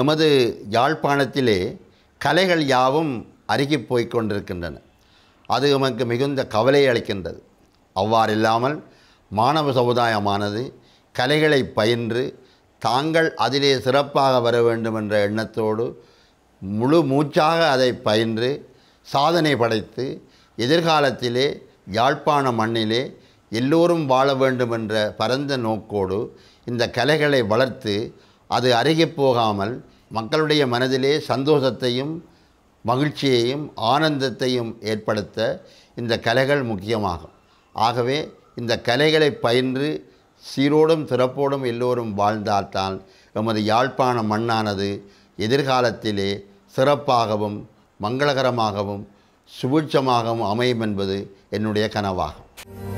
எமது யாழ்ப்பாணத்திலே கலைகள் யாவும் அருகி போய் கொண்டிருக்கின்றன அது எமக்கு மிகுந்த கவலை அளிக்கின்றது அவ்வாறில்லாமல் மாணவ சமுதாயமானது கலைகளை பயின்று தாங்கள் அதிலே சிறப்பாக வர வேண்டும் என்ற எண்ணத்தோடு முழு மூச்சாக அதை பயின்று சாதனை படைத்து எதிர்காலத்திலே யாழ்ப்பாண மண்ணிலே எல்லோரும் வாழ வேண்டும் என்ற பரந்த நோக்கோடு இந்த கலைகளை வளர்த்து அது அருகே போகாமல் மக்களுடைய மனதிலே சந்தோஷத்தையும் மகிழ்ச்சியையும் ஆனந்தத்தையும் ஏற்படுத்த இந்த கலைகள் முக்கியமாகும் ஆகவே இந்த கலைகளை பயின்று சீரோடும் சிறப்போடும் எல்லோரும் வாழ்ந்தால்தான் எமது யாழ்ப்பாண மண்ணானது எதிர்காலத்திலே சிறப்பாகவும் மங்களகரமாகவும் சுபூட்சமாகவும் அமையும் என்பது என்னுடைய கனவாகும்